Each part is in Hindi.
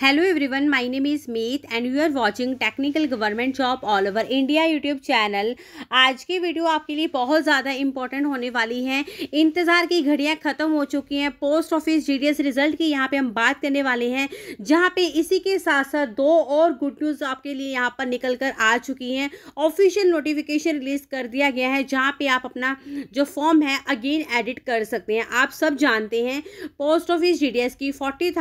hello everyone my name is Meet and you are watching technical government job all over India YouTube channel आज की वीडियो आपके लिए बहुत ज़्यादा इंपॉर्टेंट होने वाली है इंतज़ार की घड़ियाँ ख़त्म हो चुकी हैं पोस्ट ऑफिस जीडीएस रिजल्ट की यहाँ पे हम बात करने वाले हैं जहाँ पे इसी के साथ साथ दो और गुड न्यूज़ आपके लिए यहाँ पर निकल कर आ चुकी हैं ऑफिशियल नोटिफिकेशन रिलीज़ कर दिया गया है जहाँ पर आप अपना जो फॉर्म है अगेन एडिट कर सकते हैं आप सब जानते हैं पोस्ट ऑफिस जी की फोर्टी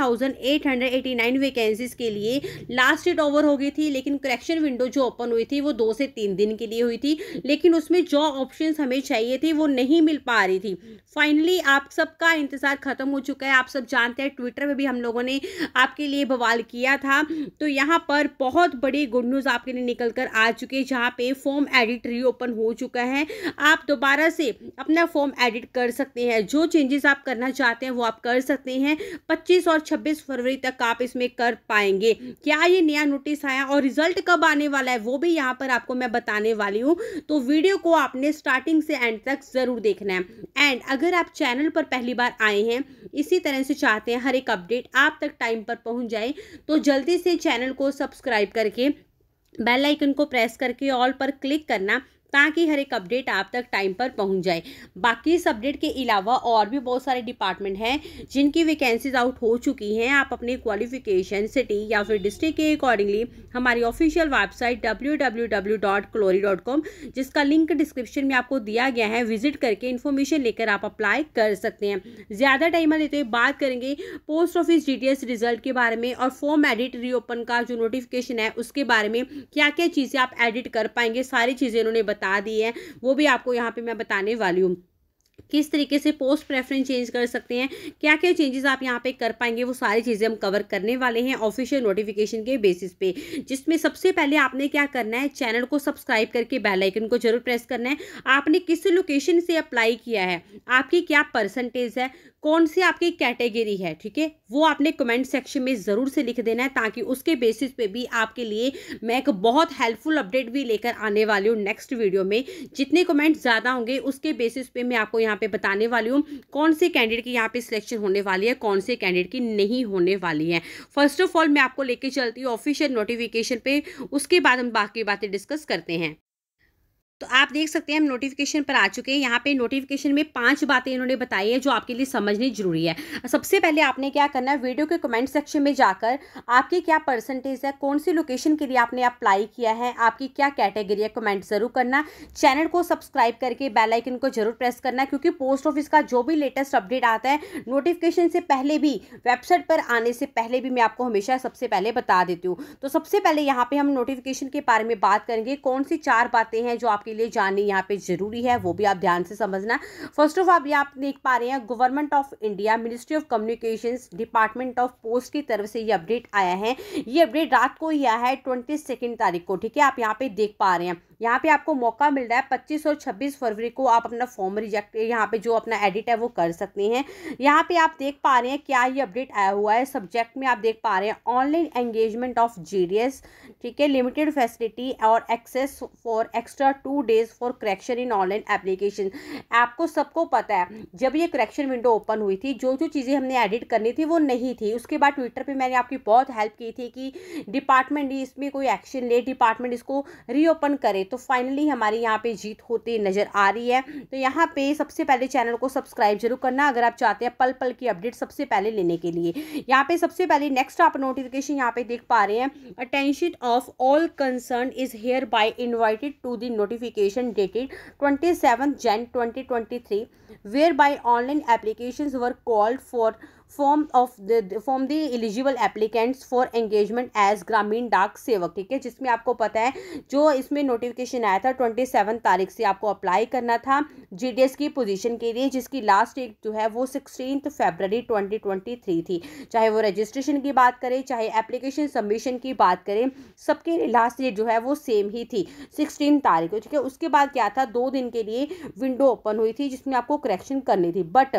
वैकेंसीज के लिए लास्ट डेट ओवर हो गई थी लेकिन करेक्शन विंडो जो ओपन हुई थी वो दो से तीन दिन के लिए हुई थी लेकिन उसमें जो ऑप्शन हमें चाहिए थे वो नहीं मिल पा रही थी फाइनली आप सबका इंतज़ार ख़त्म हो चुका है आप सब जानते हैं ट्विटर पर भी हम लोगों ने आपके लिए बवाल किया था तो यहाँ पर बहुत बड़ी गुड न्यूज़ आपके लिए निकल कर आ चुके हैं जहाँ पे फॉर्म एडिट रीओपन हो चुका है आप दोबारा से अपना फॉर्म एडिट कर सकते हैं जो चेंजेस आप करना चाहते हैं वो आप कर सकते हैं पच्चीस और छब्बीस फरवरी तक आप इसमें कर पाएंगे क्या ये नया नोटिस आया और रिजल्ट कब आने वाला है वो भी यहाँ पर आपको मैं बताने वाली हूँ तो वीडियो को आपने स्टार्टिंग से एंड तक ज़रूर देखना है एंड अगर आप चैनल पर पहली बार आए हैं इसी तरह से चाहते हैं हर एक अपडेट आप तक टाइम पर पहुँच जाए तो जल्दी से चैनल को सब्सक्राइब करके बेल आइकन को प्रेस करके ऑल पर क्लिक करना ताकि हर एक अपडेट आप तक टाइम पर पहुंच जाए बाकी इस अपडेट के अलावा और भी बहुत सारे डिपार्टमेंट हैं जिनकी वैकेंसीज आउट हो चुकी हैं आप अपने क्वालिफिकेशन सिटी या फिर डिस्ट्रिक्ट के अकॉर्डिंगली हमारी ऑफिशियल वेबसाइट डब्ल्यू जिसका लिंक डिस्क्रिप्शन में आपको दिया गया है विजिट करके इन्फॉर्मेशन लेकर आप अप्लाई कर सकते हैं ज़्यादा टाइम लेते हुए बात करेंगे पोस्ट ऑफिस डी रिजल्ट के बारे में और फॉर्म एडिट रीओपन का जो नोटिफिकेशन है उसके बारे में क्या क्या चीज़ें आप एडिट कर पाएंगे सारी चीज़ें इन्होंने बता दी है वो भी आपको यहाँ पे मैं बताने वाली हूँ किस तरीके से पोस्ट प्रेफरेंस चेंज कर सकते हैं क्या क्या चेंजेस आप यहाँ पे कर पाएंगे वो सारी चीज़ें हम कवर करने वाले हैं ऑफिशियल नोटिफिकेशन के बेसिस पे जिसमें सबसे पहले आपने क्या करना है चैनल को सब्सक्राइब करके बेल आइकन को जरूर प्रेस करना है आपने किस लोकेशन से अप्लाई किया है आपकी क्या परसेंटेज है कौन सी आपकी कैटेगरी है ठीक है वो आपने कमेंट सेक्शन में ज़रूर से लिख देना है ताकि उसके बेसिस पे भी आपके लिए मैं एक बहुत हेल्पफुल अपडेट भी लेकर आने वाली हूँ नेक्स्ट वीडियो में जितने कमेंट ज़्यादा होंगे उसके बेसिस पे मैं आपको यहाँ पे बताने वाली हूँ कौन से कैंडिडेट की यहाँ पे सिलेक्शन होने वाली है कौन से कैंडिडेट की नहीं होने वाली है फर्स्ट ऑफ ऑल मैं आपको लेके चलती हूँ ऑफिशियल नोटिफिकेशन पर उसके बाद हम बाकी बातें डिस्कस करते हैं तो आप देख सकते हैं हम नोटिफिकेशन पर आ चुके हैं यहाँ पे नोटिफिकेशन में पांच बातें इन्होंने बताई है जो आपके लिए समझनी जरूरी है सबसे पहले आपने क्या करना है वीडियो के कमेंट सेक्शन में जाकर आपकी क्या परसेंटेज है कौन सी लोकेशन के लिए आपने अप्लाई किया है आपकी क्या कैटेगरी है कमेंट ज़रूर करना चैनल को सब्सक्राइब करके बेलाइकन को जरूर प्रेस करना क्योंकि पोस्ट ऑफिस का जो भी लेटेस्ट अपडेट आता है नोटिफिकेशन से पहले भी वेबसाइट पर आने से पहले भी मैं आपको हमेशा सबसे पहले बता देती हूँ तो सबसे पहले यहाँ पर हम नोटिफिकेशन के बारे में बात करेंगे कौन सी चार बातें हैं जो आपके आपके लिए जाननी यहाँ पे ज़रूरी है वो भी आप ध्यान से समझना फर्स्ट ऑफ ऑल ये आप देख पा रहे हैं government of India ministry of communication department of post की तरफ से ये अपडेट आया है ये अपडेट रात को ही आया है ट्वेंटी तारीख को ठीक है आप यहाँ पे देख पा रहे हैं यहाँ पे आपको मौका मिल रहा है पच्चीस और छब्बीस फरवरी को आप अपना फॉर्म रिजेक्ट यहाँ पे जो अपना एडिट है वो कर सकते हैं यहाँ पे आप देख पा रहे हैं क्या ये अपडेट आया हुआ है सब्जेक्ट में आप देख पा रहे हैं ऑनलाइन एंगेजमेंट ऑफ जी ठीक है लिमिटेड फैसिलिटी और access for extra two days for correction in online application आपको सबको पता है जब ये करेक्शन विंडो ओपन हुई थी जो जो चीज़ें हमने एडिट करनी थी वो नहीं थी उसके बाद ट्विटर पर मैंने आपकी बहुत हेल्प की थी कि डिपार्टमेंट इसमें कोई एक्शन ले डिपार्टमेंट इसको रीओपन करे तो फाइनली हमारे यहाँ पे जीत होती नज़र आ रही है तो यहाँ पे सबसे पहले चैनल को सब्सक्राइब जरूर करना अगर आप चाहते हैं पल पल की अपडेट सबसे पहले लेने के लिए यहाँ पे सबसे पहले नेक्स्ट आप नोटिफिकेशन यहाँ पे देख पा रहे हैं attention of all concern is hereby invited to the notification dated twenty seven Jan twenty twenty three whereby online application were called for form of form the eligible applicants for engagement as Gramin Dak सेवक ठीक है जिसमें आपको पता है जो इसमें नोटिफिकेशन आया था ट्वेंटी सेवन तारीख से आपको अप्लाई करना था जी की पोजीशन के लिए जिसकी लास्ट डेट जो है वो sixteen February twenty twenty three थी चाहे वो रजिस्ट्रेशन की बात करें चाहे एप्लीकेशन सबमिशन की बात करें सबके लिए लास्ट डेट जो है वो सेम ही थी सिक्सटीन तारीख को ठीक है उसके बाद क्या था दो दिन के लिए विंडो ओपन हुई थी जिसमें आपको करेक्शन करनी थी बट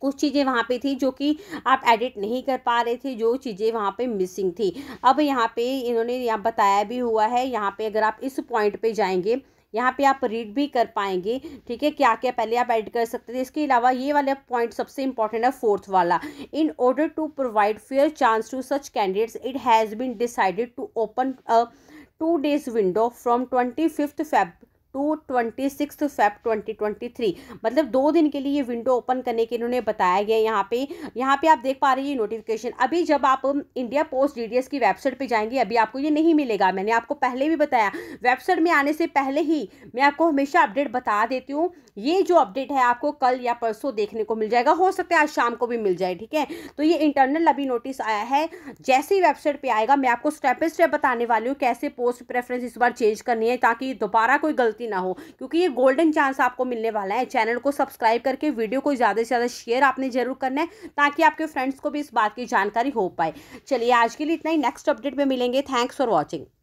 कुछ चीज़ें वहाँ पे थी जो कि आप एडिट नहीं कर पा रहे थे जो चीज़ें वहाँ पे मिसिंग थी अब यहाँ पे इन्होंने यहाँ बताया भी हुआ है यहाँ पे अगर आप इस पॉइंट पे जाएंगे यहाँ पे आप रीड भी कर पाएंगे ठीक है क्या क्या पहले आप एडिट कर सकते थे इसके अलावा ये वाला पॉइंट सबसे इंपॉर्टेंट है फोर्थ वाला in order to provide fair chance to such candidates it has been decided to open two days window from twenty fifth Feb to twenty six Feb twenty twenty three मतलब दो दिन के लिए ये विंडो ओपन करने के इन्होंने बताया गया यहाँ पे यहाँ पे आप देख पा रहे हैं नोटिफिकेशन अभी जब आप इंडिया पोस्ट डी की वेबसाइट पे जाएंगे अभी आपको ये नहीं मिलेगा मैंने आपको पहले भी बताया वेबसाइट में आने से पहले ही मैं आपको हमेशा अपडेट बता देती हूँ ये जो अपडेट है आपको कल या परसों देखने को मिल जाएगा हो सकता है आज शाम को भी मिल जाए ठीक है तो ये इंटरनल अभी नोटिस आया है जैसे ही वेबसाइट पर आएगा मैं आपको स्टेप बाई स्टेप बताने वाली हूँ कैसे पोस्ट प्रेफरेंस इस बार चेंज करनी है ताकि दोबारा कोई गलती गलती ना हो क्योंकि ये गोल्डन चांस आपको मिलने वाला है चैनल को सब्सक्राइब करके वीडियो को ज़्यादा से ज़्यादा शेयर आपने जरूर करना है ताकि आपके फ्रेंड्स को भी इस बात की जानकारी हो पाए चलिए आज के लिए इतना ही नेक्स्ट अपडेट में मिलेंगे थैंक्स फॉर वॉचिंग